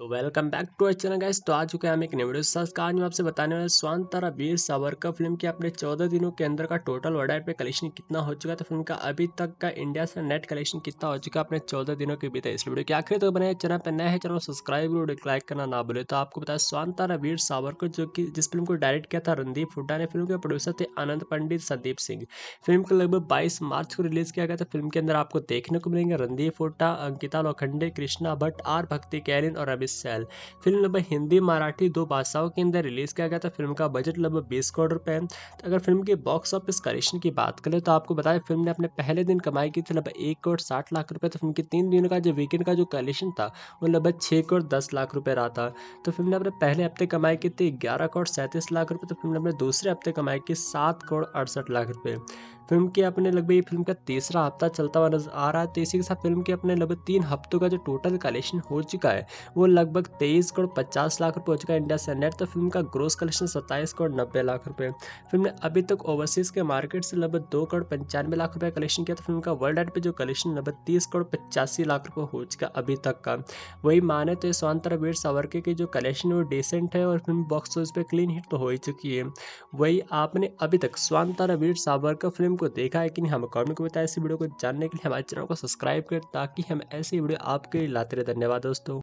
तो welcome back to our channel guys तो आ चुके हैं हम एक न्यूडियो साथ का आज मैं आपसे बताने वाला स्वान तारा वीर सावरकर फिल्म के अपने चौदह दिनों के अंदर का टोटल वर्डाइट पे कलेक्शन कितना हो चुका है तो फिल्म का अभी तक का इंडिया से नेट कलेक्शन कितना हो चुका है अपने चौदह दिनों के बीते इस वीडियो के आखिर तो बने चैनल पर नए चैनल सब्सक्राइब लाइक करना ना बोले तो आपको बताया स्वान तारा वीर सावरकर जो कि जिस फिल्म को डायरेक्ट किया था रणदीप हुडा ने फिल्म के प्रोड्यूसर थे आनंद पंडित संदीप सिंह फिल्म को लगभग बाईस मार्च को रिलीज किया गया था फिल्म के अंदर आपको देखने को मिलेंगे रणदीप हुडा अंकिता लोखंडे कृष्णा भट्ट आर भक्ति कैरिन और रवि सेल फिल्म लगभग हिंदी मराठी दो भाषाओं के अंदर रिलीज़ किया गया था फिल्म का बजट लगभग बीस करोड़ रुपए है तो अगर फिल्म के बॉक्स ऑफिस कलेक्शन की बात करें तो आपको बताया फिल्म ने अपने पहले दिन कमाई की थी लगभग एक करोड़ साठ लाख रुपये तो फिल्म के तीन दिनों का जो वीकेंड का जो कलेक्शन था वो लगभग छः करोड़ दस लाख रुपये रहा था तो फिल्म ने अपने पहले हफ्ते कमाई की थी ग्यारह करोड़ सैंतीस लाख रुपये तो फिल्म ने अपने दूसरे हफ्ते कमाई की सात करोड़ अड़सठ लाख रुपये फिल्म के अपने लगभग ये फिल्म का तीसरा हफ्ता चलता हुआ नजर आ रहा है तो इसी के साथ फिल्म के अपने लगभग तीन हफ्तों का जो टोटल कलेक्शन हो चुका है वो लगभग तेईस करोड़ पचास लाख रुपये हो चुका है इंडिया नेट तो फिल्म का ग्रोस कलेक्शन सत्ताईस करोड़ नब्बे लाख रुपये फिल्म ने अभी तक ओवरसीज़ के मार्केट से लगभग दो करोड़ पंचानवे लाख रुपये कलेक्शन किया तो फिल्म का वर्ल्ड वाइड पर जो कलेक्शन लगभग तीस करोड़ पचासी लाख रुपये हो चुका अभी तक का वही माने तो स्वांतर वीर सावरके की जो कलेक्शन वो डिसेंट है और फिल्म बॉक्स ऑफिस पर क्लीन हिट तो हो ही चुकी है वही आपने अभी तक स्वांतर वीर सावरकर फिल्म को देखा है कि नहीं हमें कमेंट को बताया इस वीडियो को जानने के लिए हमारे चैनल को सब्सक्राइब करें ताकि हम ऐसी वीडियो आपके लिए लाते रहे धन्यवाद दोस्तों